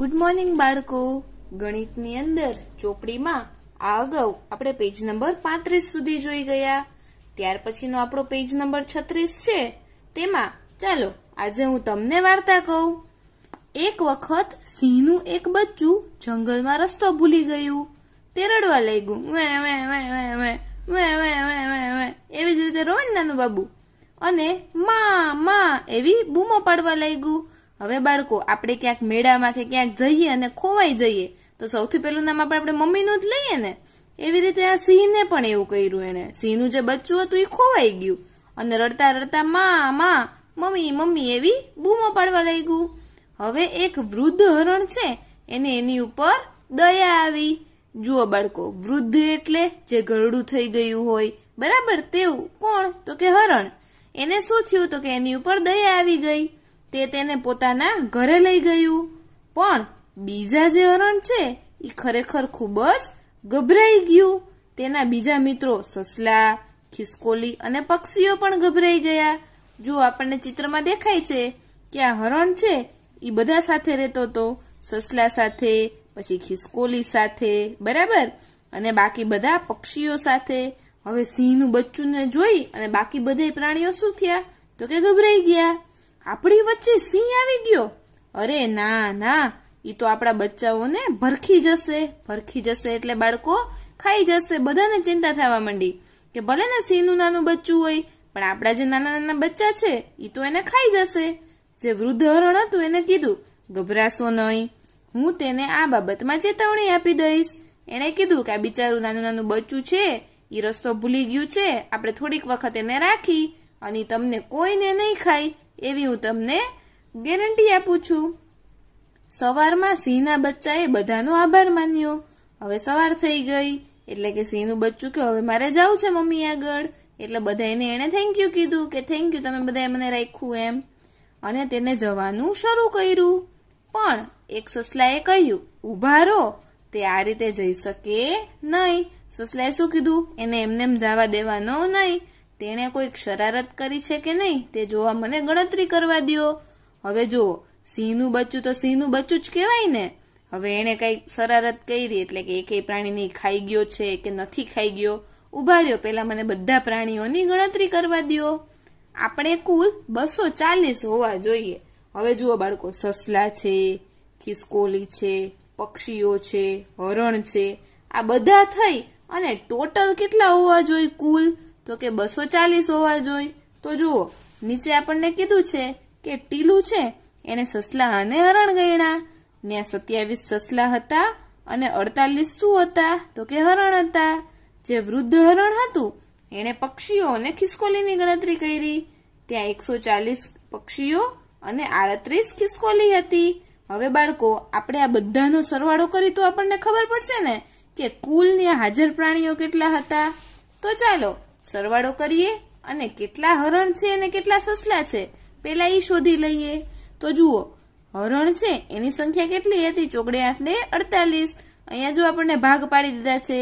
good morning બાળકો ગણિતની અંદર ચોપડીમાં આ અગાઉ આપણે પેજ નંબર પાંત્રીસ સુધી જોઈ ગયા ત્યાર પછીનો આપણો પેજ નંબર છત્રીસ છે તેમાં ચાલો આજે હું તમને વાર્તા કહું એક વખત સિંહનું એક બચ્ચું જંગલમાં રસ્તો ભૂલી ગયું તે રડવા લાગ્યું વે વે વે વે વે વે વે વે વે વે એવી જ રીતે રોવે બાબુ અને મા મા એવી બૂમો પાડવા લાગ્યું હવે બાળકો આપણે ક્યાંક મેળામાં કે ક્યાંક જઈએ અને ખોવાઈ જઈએ તો સૌથી પહેલું નામ આપણે મમ્મીનું જ લઈએ ને એવી રીતે આ સિંહને પણ એવું કર્યું એણે સિંહનું જે બચ્ચું હતું એ ખોવાઈ ગયું અને રડતા રડતા માં માં મમ્મી મમ્મી એવી બૂમો પાડવા લાગ્યું હવે એક વૃદ્ધ હરણ છે એને એની ઉપર દયા આવી જુઓ બાળકો વૃદ્ધ એટલે જે ઘરડું થઈ ગયું હોય બરાબર તેવું કોણ તો કે હરણ એને શું થયું તો કે એની ઉપર દયા આવી ગઈ તે તેને પોતાના ઘરે લઈ ગયું પણ બીજા જે હરણ છે એ ખરેખર ખૂબ જ ગભરાઈ ગયું તેના બીજા મિત્રો સસલા ખિસકોલી અને પક્ષીઓ પણ ગભરાઈ ગયા જો આપણને ચિત્રમાં દેખાય છે કે આ હરણ છે એ બધા સાથે રહેતો હતો સસલા સાથે પછી ખિસકોલી સાથે બરાબર અને બાકી બધા પક્ષીઓ સાથે હવે સિંહનું બચ્ચુંને જોઈ અને બાકી બધા પ્રાણીઓ શું થયા તો કે ગભરાઈ ગયા આપણી વચ્ચે સિંહ આવી ગયો અરે ના ના એ તો આપણા બચ્ચાઓને ભરખી જશે ભરખી જશે એટલે બાળકો ખાઈ જશે બધાને ચિંતા થવા માંડી કે ભલે ને સિંહનું નાનું બચ્ચું હોય પણ આપણા જે નાના નાના બચ્ચા છે એ તો એને ખાઈ જશે જે વૃદ્ધ હરણ હતું એને કીધું ગભરાશો નહીં હું તેને આ બાબતમાં ચેતવણી આપી દઈશ એણે કીધું કે આ બિચારું નાનું નાનું બચ્ચું છે એ રસ્તો ભૂલી ગયું છે આપણે થોડીક વખત એને રાખી અને તમને કોઈને નહીં ખાય એવી હું તમને ગેરંટી આપું છું સવારમાં સિંહના બચ્ચાએ બધાનો આભાર માન્યો હવે સવાર થઈ ગઈ એટલે કે સિંહનું બચ્ચું કે હવે મારે જવું છે મમ્મી આગળ એટલે બધાને એણે થેન્ક યુ કીધું કે થેન્ક યુ તમે બધાએ મને રાખ્યું એમ અને તેને જવાનું શરૂ કર્યું પણ એક સસલાએ કહ્યું ઊભા રહો તે આ રીતે જઈ શકે નહીં સસલાએ શું કીધું એને એમને જવા દેવાનો નહીં તેણે કોઈક શરારત કરી છે કે નહીં તે જોવા મને ગણતરી કરવા દો હવે જુઓ સિંહનું બચ્ચું તો સિંહનું બચ્ચું જ કહેવાય ને હવે એણે કંઈક શરારત કરી એટલે કે એકે પ્રાણીને ખાઈ ગયો છે કે નથી ખાઈ ગયો ઉભા રહ્યો પહેલાં મને બધા પ્રાણીઓની ગણતરી કરવા દો આપણે કુલ બસો ચાલીસ હોવા જોઈએ હવે જુઓ બાળકો સસલા છે ખિસકોલી છે પક્ષીઓ છે હરણ છે આ બધા થઈ અને ટોટલ કેટલા હોવા જોઈએ કુલ તો કે બસો ચાલીસ હોવા જોઈ તો જુઓ નીચે આપણને કીધું છે કે ટીલું છે એને સસલા અને હરણ ગયણા ત્યાં સત્યાવીસ સસલા હતા અને અડતાલીસ શું હતા તો કે હરણ હતા જે વૃદ્ધ હરણ હતું એણે પક્ષીઓને ખિસકોલીની ગણતરી કરી ત્યાં એકસો ચાલીસ પક્ષીઓ અને આડત્રીસ ખિસકોલી હતી હવે બાળકો આપણે આ બધાનો સરવાળો કરી તો આપણને ખબર પડશે ને કે કુલ ને હાજર પ્રાણીઓ કેટલા હતા તો ચાલો સરવાળો કરીએ અને કેટલા હરણ છે અને કેટલા સસલા છે પેલા એ શોધી લઈએ તો જુઓ હરણ છે એની સંખ્યા કેટલી હતી ચોકડે આઠને અડતાલીસ અહીંયા જો આપણને ભાગ પાડી દીધા છે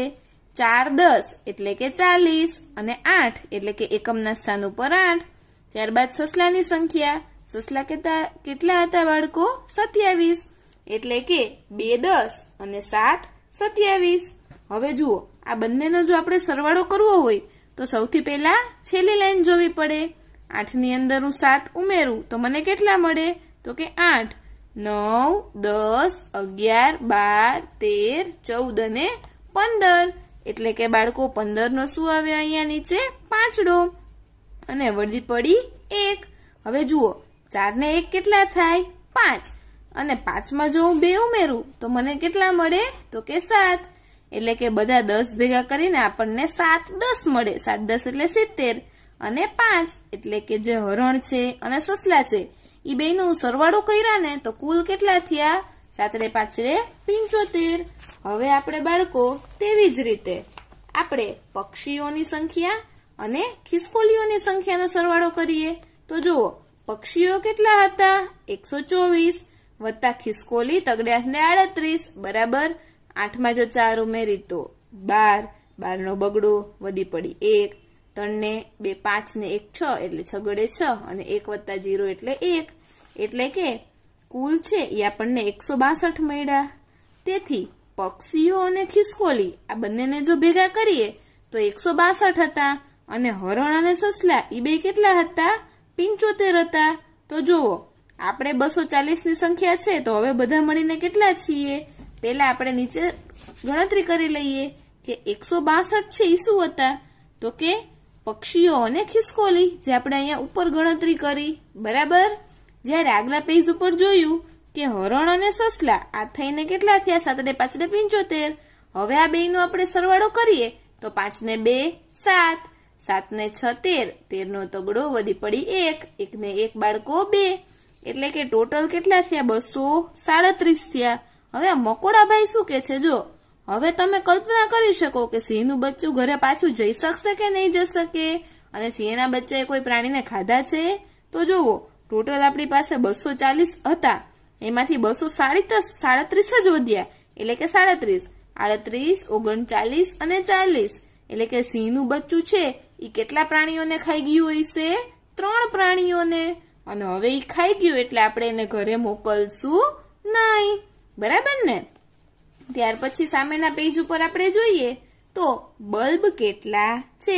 ચાર દસ એટલે કે ચાલીસ અને આઠ એટલે કે એકમના સ્થાન ઉપર આઠ ત્યારબાદ સસલાની સંખ્યા સસલા કેતા કેટલા હતા બાળકો સત્યાવીસ એટલે કે બે દસ અને સાત સત્યાવીસ હવે જુઓ આ બંનેનો જો આપણે સરવાળો કરવો હોય તો સૌથી પહેલાં છેલ્લી લાઈન જોવી પડે આઠની અંદર હું સાત ઉમેરું તો મને કેટલા મળે તો કે આઠ નવ દસ અગિયાર બાર તેર ચૌદ અને પંદર એટલે કે બાળકો પંદરનો શું આવે અહીંયા નીચે પાંચડો અને વળદી પડી એક હવે જુઓ ચારને એક કેટલા થાય પાંચ અને પાંચમાં જો હું બે ઉમેરું તો મને કેટલા મળે તો કે સાત એટલે કે બધા દસ ભેગા કરીને આપણને સાત દસ મળે સાત દસ એટલે સિત્તેર અને પાંચ એટલે કે જે હરણ છે અને સસલા છે એ બેનું સરવાળો કર્યા ને તો કુલ કેટલા થયા સાતરે પાંચરે પિંચોતેર હવે આપણે બાળકો તેવી જ રીતે આપણે પક્ષીઓની સંખ્યા અને ખિસકોલીઓની સંખ્યાનો સરવાળો કરીએ તો જુઓ પક્ષીઓ કેટલા હતા એકસો ચોવીસ વત્તા ખિસકોલી તગડ્યાને આડત્રીસ બરાબર આઠમાં જો ચાર ઉમેરી તો બાર બારનો બગડો વધી પડી એક ત્રણને બે પાંચને એક છ એટલે છગડે છ અને એક વત્તા જીરો એટલે એક એટલે કે કુલ છે એ આપણને એકસો બાસઠ મળ્યા તેથી પક્ષીઓ અને ખિસકોલી આ બંનેને જો ભેગા કરીએ તો એકસો બાસઠ હતા અને હરણ અને સસલા એ બે કેટલા હતા પિંચોતેર હતા તો જુઓ આપણે બસો ચાલીસની સંખ્યા છે તો હવે બધા મળીને કેટલા છીએ પહેલા આપણે નીચે ગણતરી કરી લઈએ કે એકસો બાસઠ છે એ શું હતા તો કે પક્ષીઓ અને ખિસકોલી જે આપણે અહીંયા ઉપર ગણતરી કરી બરાબર જ્યારે આગલા પેજ ઉપર જોયું કે હરણ અને સસલા આ થઈને કેટલા થયા સાતડે પાંચડે પંચોતેર હવે આ બેનો આપણે સરવાળો કરીએ તો પાંચને બે સાત સાતને છ તેર તેરનો તગડો વધી પડી એક એકને એક બાળકો બે એટલે કે ટોટલ કેટલા થયા બસો સાડત્રીસ થયા હવે આ મકોડાભાઈ શું કે છે જો હવે તમે કલ્પના કરી શકો કે સિંહનું બચ્ચું ઘરે પાછું જઈ શકશે કે નહીં જઈ શકે અને સિંહના બચ્ચાએ કોઈ પ્રાણીને ખાધા છે તો જુઓ ટોટલ આપણી પાસે બસો ચાલીસ હતા એમાંથી બસો સાડત્રીસ સાડત્રીસ જ વધ્યા એટલે કે સાડત્રીસ આડત્રીસ ઓગણચાલીસ અને ચાલીસ એટલે કે સિંહનું બચ્ચું છે એ કેટલા પ્રાણીઓને ખાઈ ગયું હશે ત્રણ પ્રાણીઓને અને હવે એ ખાઈ ગયું એટલે આપણે એને ઘરે મોકલશું નહીં બરાબર ને ત્યાર પછી સામેના પેજ ઉપર આપણે જોઈએ તો બલ્બ કેટલા છે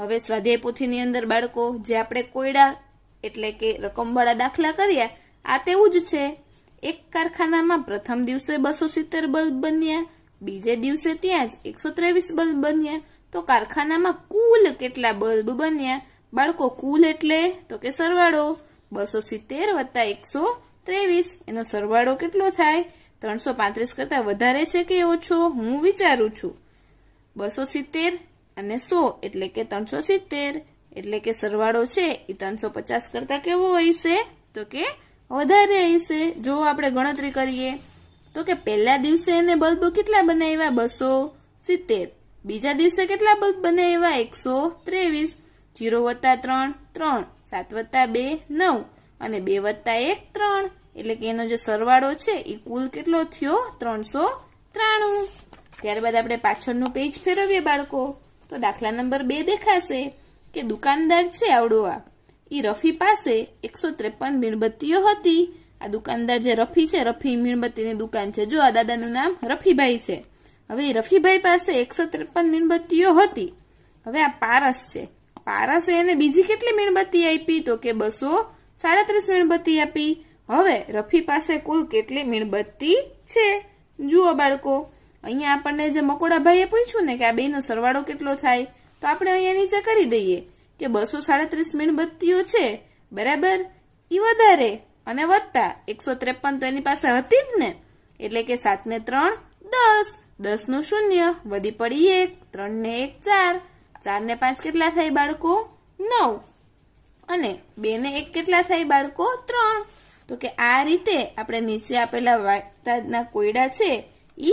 હવે સ્વાધ્યાય પોથીની અંદર બાળકો જે આપણે કોયડા એટલે કે રકમવાળા દાખલા કર્યા આ તેવું જ છે એક કારખાનામાં પ્રથમ દિવસે બસો સિત્તેર બલ્બ બન્યા બીજે દિવસે ત્યાં જ એકસો ત્રેવીસ બલ્બ બન્યા તો કારખાનામાં કુલ કેટલા બલ્બ બન્યા બાળકો કુલ એટલે તો કે સરવાળો બસો સિત્તેર વત્તા એકસો ત્રેવીસ એનો સરવાળો કેટલો થાય ત્રણસો પાંત્રીસ કરતાં વધારે છે કે ઓછો હું વિચારું છું બસો સિત્તેર અને સો એટલે કે ત્રણસો સિત્તેર એટલે કે સરવાળો છે એ ત્રણસો પચાસ કરતાં કેવો હશે તો કે વધારે હશે જો આપણે ગણતરી કરીએ તો કે પહેલા દિવસે એને બલ્બ કેટલા બનાવ્યા બસો સિત્તેર બીજા દિવસે કેટલા બલ્બ બનાવ્યા એકસો ત્રેવીસ જીરો વત્તા ત્રણ ત્રણ સાત વત્તા બે નવ અને બે વત્તા એક ત્રણ એટલે કે એનો જે સરવાળો છે એ કુલ કેટલો થયો ત્રણસો ત્રાણું ત્યારબાદ આપણે પાછળનું પેજ ફેરવીએ બાળકો તો દાખલા નંબર બે દેખાશે કે દુકાનદાર છે આવડો એ રફી પાસે એકસો ત્રેપન મીણબત્તીઓ હતી આ દુકાનદાર જે રફી છે રફી મીણબત્તીની દુકાન છે જો આ દાદાનું નામ રફીભાઈ છે હવે એ રફીભાઈ પાસે એકસો ત્રેપન મીણબત્તીઓ હતી હવે આ પારસ છે પારસે એને બીજી કેટલી મીણબત્તી આપી તો કે બસો સાડત્રીસ મીણબત્તી આપી હવે રફી પાસે કુલ કેટલી મીણબત્તી છે જુઓ બાળકો અહીંયા આપણને જે મકોડાભાઈએ પૂછ્યું ને કે આ બેનો સરવાળો કેટલો થાય તો આપણે અહીંયા નીચે કરી દઈએ કે બસો સાડત્રીસ મીણબત્તીઓ છે બરાબર એ વધારે અને વત્તા એકસો ત્રેપન તો એની પાસે હતી જ ને એટલે કે સાત ને ત્રણ દસ દસ નું શૂન્ય વધી પડી એક ત્રણ ને એક ચાર ચાર ને પાંચ કેટલા થાય બાળકો નવ અને બે ને એક કેટલા થાય બાળકો ત્રણ તો કે આ રીતે આપણે નીચે આપેલા વાર્તાના કોયડા છે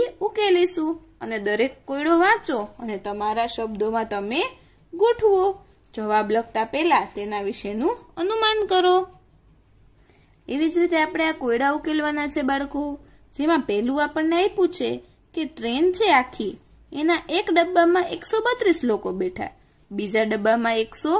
એ ઉકેલીશું અને દરેક કોયડો વાંચો અને તમારા શબ્દોમાં તમે ગોઠવો જવાબ લખતા પહેલા તેના વિશેનું અનુમાન કરો એવી જ રીતે આપણે આ કોયડા ઉકેલવાના છે બાળકો જેમાં પહેલું આપણને આપ્યું છે કે ટ્રેન છે આખી એના એક ડબ્બામાં એકસો બત્રીસ લોકો બેઠા બીજા ડબ્બામાં એકસો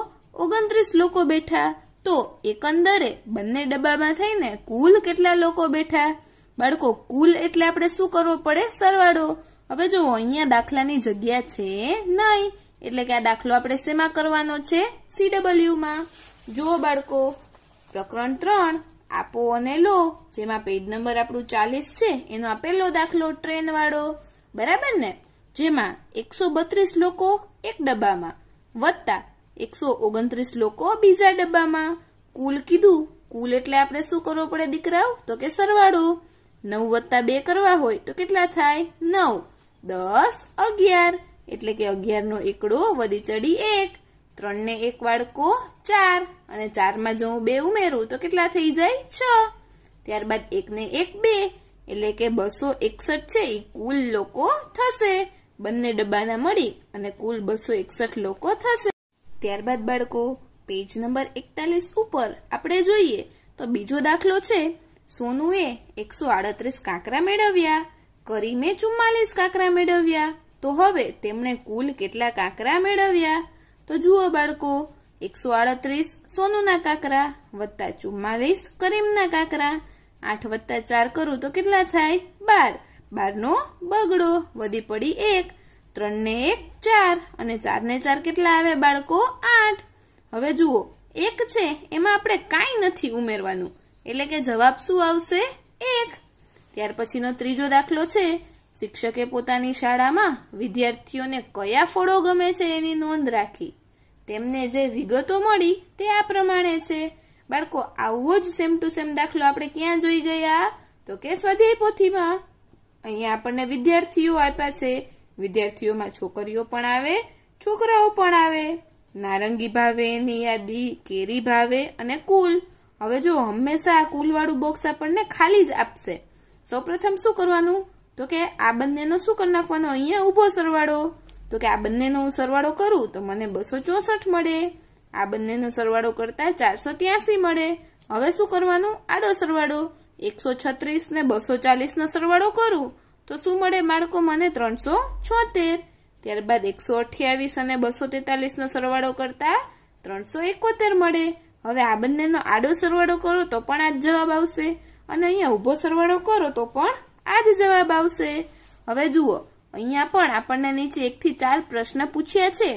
ઓગણત્રીસ લોકો બેઠા તો એકંદરે બંને ડબ્બામાં થઈને કુલ કેટલા લોકો બેઠા બાળકો કુલ એટલે આપણે શું કરવો પડે સરવાળો હવે જો અહીંયા દાખલાની જગ્યા છે નહીં એટલે કે આ દાખલો આપણે શેમાં કરવાનો છે સીડબલ્યુમાં જુઓ બાળકો પ્રકરણ ત્રણ આપો અને લો જેમાં પેજ નંબર આપણું ચાલીસ છે એનો આ પહેલો દાખલો ટ્રેનવાળો બરાબર ને જેમાં એકસો બત્રીસ લોકો એક ડબ્બામાં વત્તા એકસો ઓગણત્રીસ લોકો બીજા ડબ્બામાં કુલ કીધું કુલ એટલે આપણે શું કરવો પડે દીકરાઓ તો કે સરવાળો નવ વત્તા બે કરવા હોય તો કેટલા થાય નવ દસ અગિયાર એટલે કે અગિયારનો એકડો વધી ચડી એક ત્રણને એક વાળકો ચાર અને ચારમાં જો હું બે ઉમેરું તો કેટલા થઈ જાય છ ત્યારબાદ એકને એક બે એટલે કે બસો એકસઠ છે એ કુલ લોકો થશે બંને ડબ્બાના મળી અને કુલ બસો એકસઠ લોકો થશે ત્યારબાદ બાળકો પેજ નંબર એકતાલીસ ઉપર આપણે જોઈએ તો બીજો દાખલો છે સોનુએ એકસો આડત્રીસ કાંકરા મેળવ્યા કરીમે ચુમ્માલીસ કાંકરા મેળવ્યા તો હવે તેમણે કુલ કેટલા કાંકરા મેળવ્યા તો જુઓ બાળકો એકસો આડત્રીસ સોનુના કાંકરા વત્તા ચુમ્માલીસ કરીમના કાંકરા આઠ વત્તા ચાર કરું તો કેટલા થાય બાર બારનો બગડો વધી પડી એક ત્રણને એક ચાર અને ચાર ને ચાર કેટલા આવે બાળકો આઠ હવે જુઓ એક છે એમાં આપણે કાંઈ નથી ઉમેરવાનું એટલે કે જવાબ શું આવશે એક ત્યાર પછીનો ત્રીજો દાખલો છે શિક્ષકે પોતાની શાળામાં વિદ્યાર્થીઓને કયા ફળો ગમે છે એની નોંધ રાખી તેમને જે વિગતો મળી તે આ પ્રમાણે છે બાળકો આવો જ સેમ ટુ સેમ દાખલો આપણે ક્યાં જોઈ ગયા તો કે સ્વાધ્યાય પોથીમાં અહીંયા આપણને વિદ્યાર્થીઓ આપ્યા છે વિદ્યાર્થીઓમાં છોકરીઓ પણ આવે છોકરાઓ પણ આવે નારંગી ભાવે એની યાદી કેરી ભાવે અને કુલ હવે જો હંમેશા આ કુલવાળું બોક્સ આપણને ખાલી જ આપશે સૌપ્રથમ શું કરવાનું તો કે આ બંનેનો શું કરી નાખવાનો અહીંયા ઊભો સરવાળો તો કે આ બંનેનો હું સરવાળો કરું તો મને બસો ચોસઠ મળે આ બંનેનો સરવાળો કરતાં ચારસો ત્યાસી મળે હવે શું કરવાનું આડો સરવાળો એકસો છત્રીસ ને બસો ચાલીસનો સરવાળો કરું તો શું મળે બાળકો મને ત્રણસો છોતેર ત્યારબાદ એકસો અઠ્યાવીસ અને બસો તેતાલીસનો સરવાળો કરતા ત્રણસો એકોતેર મળે હવે આ બંનેનો આડો સરવાળો કરો તો પણ આ જ જવાબ આવશે અને અહીંયા ઊભો સરવાળો કરો તો પણ આ જ જવાબ આવશે હવે જુઓ અહીંયા પણ આપણને નીચે એકથી ચાર પ્રશ્ન પૂછ્યા છે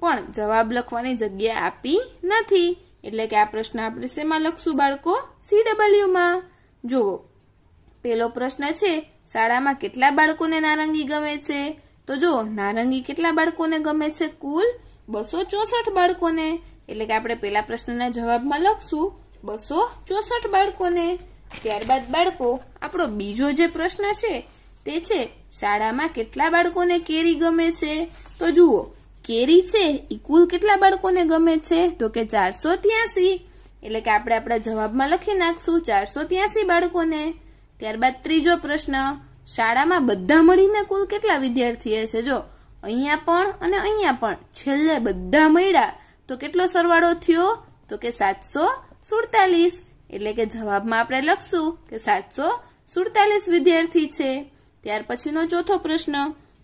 પણ જવાબ લખવાની જગ્યા આપી નથી એટલે કે આ પ્રશ્ન આપણે શેમાં લખશું બાળકો સી ડબલ્યુમાં જુઓ પહેલો પ્રશ્ન છે શાળામાં કેટલા બાળકોને નારંગી ગમે છે તો જુઓ નારંગી કેટલા બાળકોને ગમે છે કુલ બસો ચોસઠ બાળકોને એટલે કે આપણે પેલા પ્રશ્નના જવાબમાં લખશું બસો ચોસઠ બાળકોને ત્યારબાદ બાળકો આપણો બીજો જે પ્રશ્ન છે તે છે શાળામાં કેટલા બાળકોને કેરી ગમે છે તો જુઓ કેરી છે એ કુલ કેટલા બાળકોને ગમે છે તો કે ચારસો ત્યાસી એટલે કે આપણે આપણા જવાબમાં લખી નાખશું ચારસો ત્યાસી બાળકોને ત્યારબાદ ત્રીજો પ્રશ્ન શાળામાં બધા મળીને કુલ કેટલા વિદ્યાર્થીએ છે જો અહીંયા પણ અને અહીંયા પણ છેલ્લે બધા મળ્યા તો કેટલો સરવાળો થયો તો કે સાતસો સુડતાલીસ એટલે કે જવાબમાં આપણે લખશું કે સાતસો સુડતાલીસ વિદ્યાર્થી છે ત્યાર પછીનો ચોથો પ્રશ્ન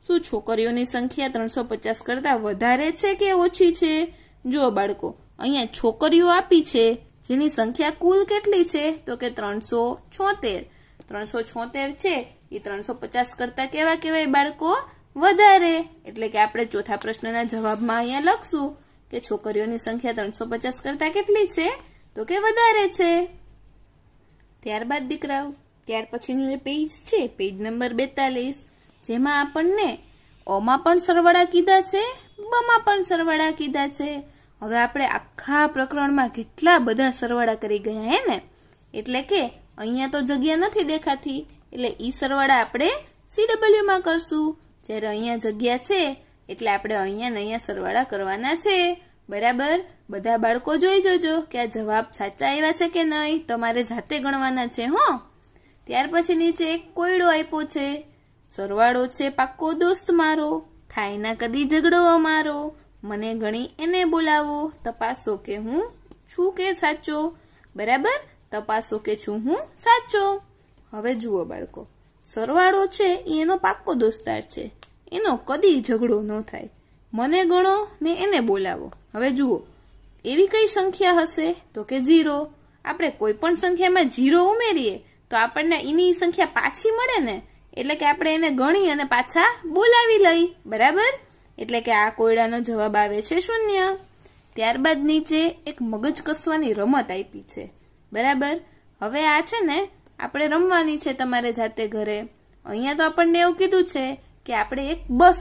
શું છોકરીઓની સંખ્યા ત્રણસો પચાસ કરતાં વધારે છે કે ઓછી છે જો બાળકો અહીંયા છોકરીઓ આપી છે જેની સંખ્યા કુલ કેટલી છે તો કે ત્રણસો છોતેર ત્રણસો છોતેર છે એ ત્રણસો પચાસ કરતાં કેવા કેવાય બાળકો વધારે એટલે કે આપણે ચોથા પ્રશ્નના જવાબમાં અહીંયા લખશું કે છોકરીઓની સંખ્યા ત્રણસો પચાસ કરતાં કેટલી છે તો કે વધારે છે ત્યારબાદ દીકરાઓ ત્યાર પછીનું જે પેજ છે પેજ નંબર બેતાલીસ જેમાં આપણને ઓમાં પણ સરવાળા કીધા છે બમાં પણ સરવાળા કીધા છે હવે આપણે આખા પ્રકરણમાં કેટલા બધા સરવાળા કરી ગયા હે ને એટલે કે અહીંયા તો જગ્યા નથી દેખાતી એટલે ઈ સરવાળા આપણે સી માં કરશું જ્યારે અહીંયા જગ્યા છે એટલે આપણે અહીંયા અહીંયા સરવાળા કરવાના છે બરાબર બધા બાળકો જોઈ જોજો કે આ જવાબ સાચા આવ્યા છે કે નહીં તમારે જાતે ગણવાના છે હો ત્યાર પછી નીચે એક કોયડો આપ્યો છે સરવાળો છે પાક્કો દોસ્ત મારો થાય ના કદી ઝઘડો અમારો મને ગણી એને બોલાવો તપાસો કે હું છું કે સાચો બરાબર તપાસો કે છું હું સાચો હવે જુઓ બાળકો સરવાળો છે એ એનો પાક્કો દોસ્તાર છે એનો કદી ઝઘડો ન થાય મને ગણો ને એને બોલાવો હવે જુઓ એવી કઈ સંખ્યા હશે તો કે ઝીરો આપણે કોઈ પણ સંખ્યામાં ઝીરો ઉમેરીએ તો આપણને એની સંખ્યા પાછી મળે ને એટલે કે આપણે એને ગણી અને પાછા બોલાવી લઈ બરાબર એટલે કે આ કોયડાનો જવાબ આવે છે શૂન્ય ત્યારબાદ નીચે એક મગજ કસવાની રમત આપી છે બરાબર હવે આ છે ને આપણે રમવાની છે તમારે જાતે ઘરે અહીંયા તો આપણને એવું કીધું છે કે આપણે એક બસ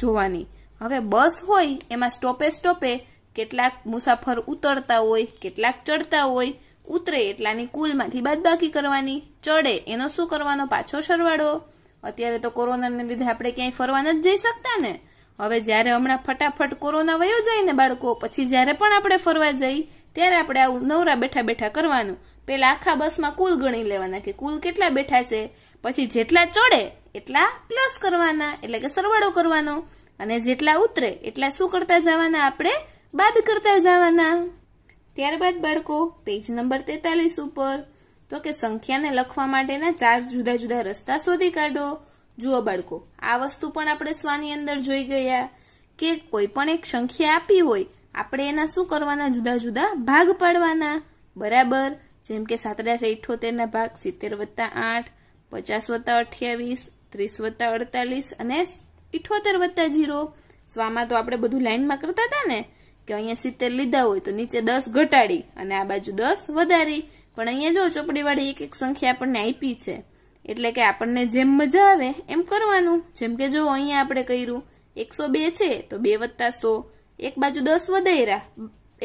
જોવાની હવે બસ હોય એમાં સ્ટોપે સ્ટોપે કેટલાક મુસાફર ઉતરતા હોય કેટલાક ચડતા હોય ઉતરે એટલાની કુલમાંથી બાદબાકી કરવાની ચડે એનો શું કરવાનો પાછો સરવાળો અત્યારે તો કોરોનાને લીધે આપણે ક્યાંય ફરવા નથી જઈ શકતા ને હવે જ્યારે હમણાં ફટાફટ કોરોના વયો જાય ને બાળકો પછી જ્યારે પણ આપણે ફરવા જઈ ત્યારે આપણે આવું નવરા બેઠા બેઠા કરવાનું પેલા આખા બસમાં કુલ ગણી લેવાના કે કુલ કેટલા બેઠા છે પછી જેટલા ચડે એટલા પ્લસ કરવાના એટલે કે સરવાળો કરવાનો અને જેટલા ઉતરે એટલા શું કરતા જવાના આપણે બાદ કરતા જવાના ત્યારબાદ બાળકો પેજ નંબર તેતાલીસ ઉપર તો કે સંખ્યાને લખવા માટેના ચાર જુદા જુદા રસ્તા શોધી કાઢો જુઓ બાળકો આ વસ્તુ પણ આપણે સ્વાની અંદર જોઈ ગયા કે કોઈ પણ એક સંખ્યા આપી હોય આપણે એના શું કરવાના જુદા જુદા ભાગ પાડવાના બરાબર જેમ કે સાતડા ઇઠોતેરના ભાગ સિત્તેર વત્તા આઠ પચાસ વત્તા અઠ્યાવીસ ત્રીસ વત્તા અડતાલીસ અને ઇઠોતેર વત્તા જીરો સ્વામાં તો આપણે બધું લાઇનમાં કરતા હતા ને કે અહીંયા સિત્તેર લીધા હોય તો નીચે દસ ઘટાડી અને આ બાજુ દસ વધારી પણ અહીંયા જો ચોપડીવાળી એક એક સંખ્યા આપણને આપી છે એટલે કે આપણને જેમ મજા આવે એમ કરવાનું જેમ કે જો અહીંયા આપણે કર્યું એકસો બે છે તો બે વત્તા સો એક બાજુ દસ વધાર્યા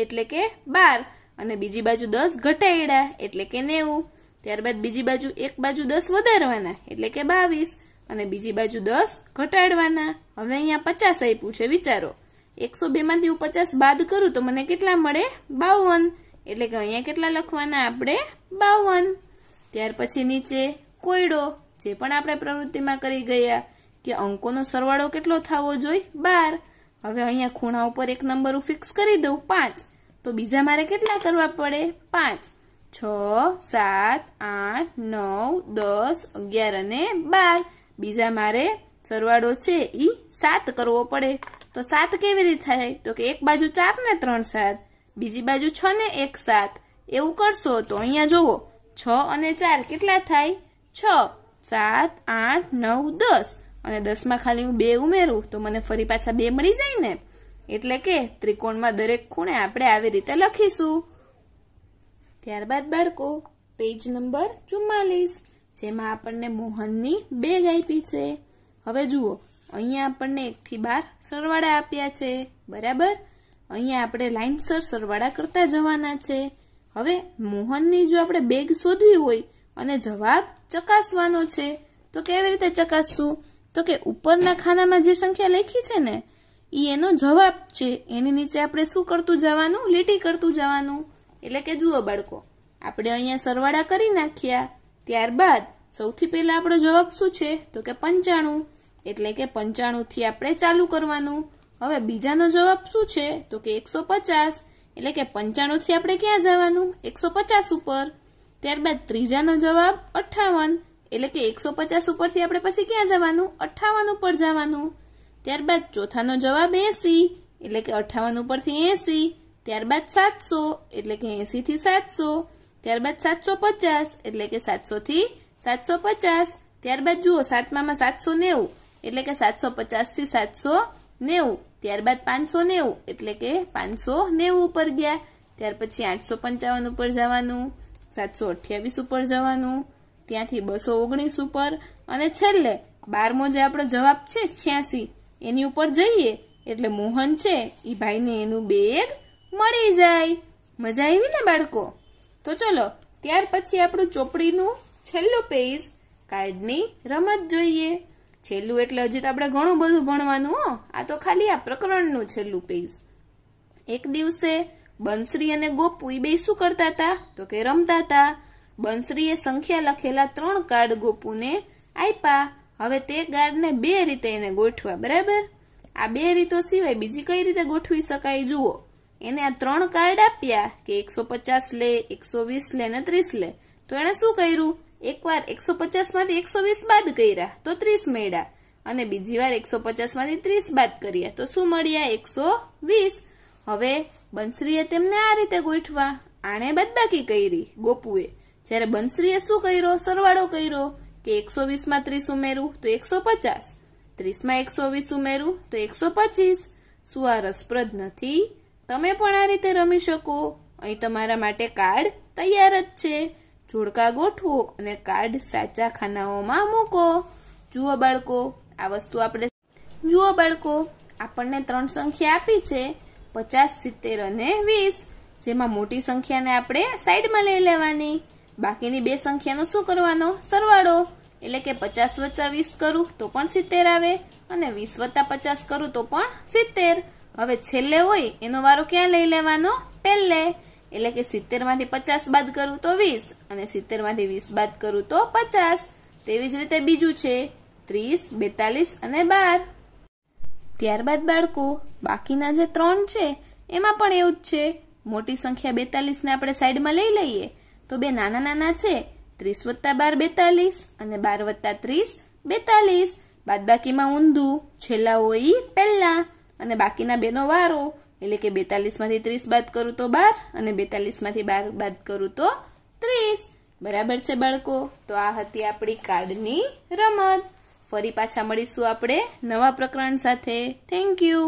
એટલે કે બાર અને બીજી બાજુ દસ ઘટાડ્યા એટલે કે નેવું ત્યારબાદ બીજી બાજુ એક બાજુ દસ વધારવાના એટલે કે બાવીસ અને બીજી બાજુ દસ ઘટાડવાના હવે અહીંયા પચાસ આપ્યું છે વિચારો એકસો બેમાંથી હું પચાસ બાદ કરું તો મને કેટલા મળે બાવન એટલે કે અહીંયા કેટલા લખવાના આપણે બાવન ત્યાર પછી નીચે કોયડો જે પણ આપણે પ્રવૃત્તિમાં કરી ગયા કે અંકોનો સરવાળો કેટલો થવો જોઈએ બાર હવે અહીંયા ખૂણા ઉપર એક નંબર હું ફિક્સ કરી દઉં પાંચ તો બીજા મારે કેટલા કરવા પડે પાંચ છ સાત આઠ નવ દસ અગિયાર અને બાર બીજા મારે સરવાળો છે એ સાત કરવો પડે તો સાત કેવી રીતે થાય તો કે એક બાજુ ચાર ને ત્રણ સાત બીજી બાજુ છ ને એક સાત એવું કરશો તો અહીંયા જુઓ છ અને ચાર કેટલા થાય છ સાત આઠ નવ દસ અને દસમાં ખાલી હું બે ઉમેરું તો મને ફરી પાછા બે મળી જાય ને એટલે કે ત્રિકોણમાં દરેક ખૂણે આપણે આવી રીતે લખીશું ત્યારબાદ બાળકો પેજ નંબર ચુમ્માલીસ જેમાં આપણને મોહનની બેગ આપી છે હવે જુઓ અહીંયા આપણને એકથી બાર સરવાળા આપ્યા છે બરાબર અહીંયા આપણે લાઇનસર સરવાળા કરતા જવાના છે હવે મોહનની જો આપણે બેગ શોધવી હોય અને જવાબ ચકાસવાનો છે તો કેવી રીતે ચકાસશું તો કે ઉપરના ખાનામાં જે સંખ્યા લખી છે ને એ એનો જવાબ છે એની નીચે આપણે શું કરતું જવાનું લીટી કરતું જવાનું એટલે કે જુઓ બાળકો આપણે અહીંયા સરવાળા કરી નાખ્યા ત્યારબાદ સૌથી પહેલાં આપણો જવાબ શું છે તો કે પંચાણું એટલે કે પંચાણુંથી આપણે ચાલુ કરવાનું હવે બીજાનો જવાબ શું છે તો કે એકસો પચાસ એટલે કે પંચાણુંથી આપણે ક્યાં જવાનું એકસો પચાસ ઉપર ત્યારબાદ ત્રીજાનો જવાબ અઠ્ઠાવન એટલે કે એકસો પચાસ ઉપરથી આપણે પછી ક્યાં જવાનું અઠ્ઠાવન ઉપર જવાનું ત્યારબાદ ચોથાનો જવાબ એસી એટલે કે અઠ્ઠાવન ઉપરથી એસી ત્યારબાદ સાતસો એટલે કે એંસીથી સાતસો ત્યારબાદ સાતસો પચાસ એટલે કે સાતસોથી સાતસો પચાસ ત્યારબાદ જુઓ સાતમામાં સાતસો નેવું એટલે કે સાતસો પચાસથી સાતસો નેવું ત્યારબાદ પાંચસો નેવું એટલે કે પાંચસો નેવું ઉપર ગયા ત્યાર પછી આઠસો પંચાવન ઉપર જવાનું સાતસો અઠ્યાવીસ ઉપર જવાનું ત્યાંથી બસો ઓગણીસ ઉપર અને છેલ્લે બારમો જે આપણો જવાબ છે છ્યાસી એની ઉપર જઈએ એટલે મોહન છે એ ભાઈને એનું બેગ મળી જાય મજા આવી ને બાળકો તો ચલો ત્યાર પછી આપણું ચોપડીનું છેલ્લું પેજ કાર્ડની રમત જોઈએ છેલ્લું એટલે હજી તો આપણે ઘણું બધું ભણવાનું હો આ તો ખાલી આ પ્રકરણનું છેલ્લું પેજ એક દિવસે બંસરી અને ગોપુ એ બે શું કરતા હતા તો કે રમતા હતા બંસરીએ સંખ્યા લખેલા ત્રણ કાર્ડ ગોપુને આપ્યા હવે તે કાર્ડને બે રીતે એને ગોઠવા બરાબર આ બે રીતો સિવાય બીજી કઈ રીતે ગોઠવી શકાય જુઓ એને આ ત્રણ કાર્ડ આપ્યા કે એકસો પચાસ લે એકસો વીસ લે ને ત્રીસ લે તો એણે શું કર્યું એકવાર એકસો પચાસમાંથી એકસો વીસ બાદ કર્યા તો ત્રીસ મળ્યા અને બીજી વાર એકસો પચાસમાંથી ત્રીસ બાદ કર્યા તો શું મળ્યા એકસો વીસ હવે બંસરીએ તેમને આ રીતે ગોઠવા આણે બદબાકી કરી ગોપુએ જ્યારે બંસરીએ શું કર્યો સરવાળો કર્યો કે એકસો વીસમાં ત્રીસ ઉમેરું તો એકસો પચાસ ત્રીસમાં એકસો વીસ ઉમેરું તો એકસો પચીસ શું આ રસપ્રદ નથી તમે પણ આ રીતે રમી શકો અહીં તમારા માટે કાર્ડ તૈયાર જ છે જોડકા ગોઠવો અને કાર્ડ સાચા ખાનાઓમાં મૂકો જુઓ બાળકો આ વસ્તુ આપણે જુઓ બાળકો આપણને ત્રણ સંખ્યા આપી છે પચાસ સિત્તેર અને વીસ જેમાં મોટી સંખ્યાને આપણે સાઈડમાં લઈ લેવાની બાકીની બે સંખ્યાનો શું કરવાનો સરવાળો એટલે કે પચાસ વત્તા વીસ કરું તો પણ સિત્તેર આવે અને વીસ વત્તા પચાસ કરું તો પણ સિત્તેર હવે છેલ્લે હોય એનો વારો ક્યાં લઈ લેવાનો પહેલે એટલે કે સિત્તેરમાંથી પચાસ બાદ કરું તો વીસ અને સિત્તેરમાંથી વીસ બાદ કરું તો પચાસ તેવી જ રીતે બીજું છે ત્રીસ બેતાલીસ અને બાર ત્યારબાદ બાળકો બાકીના જે ત્રણ છે એમાં પણ એવું જ છે મોટી સંખ્યા બેતાલીસને આપણે સાઈડમાં લઈ લઈએ તો બે નાના નાના છે ત્રીસ વત્તા બાર બેતાલીસ અને બાર વત્તા ત્રીસ બેતાલીસ બાદબાકીમાં ઊંધું છેલ્લા હોય પહેલાં અને બાકીના બેનો વારો એટલે કે બેતાલીસમાંથી ત્રીસ બાદ કરું તો બાર અને બેતાલીસમાંથી બાર બાદ કરું તો ત્રીસ બરાબર છે બાળકો તો આ હતી આપણી કાર્ડની રમત ફરી પાછા મળીશું આપણે નવા પ્રકરણ સાથે થેન્ક યુ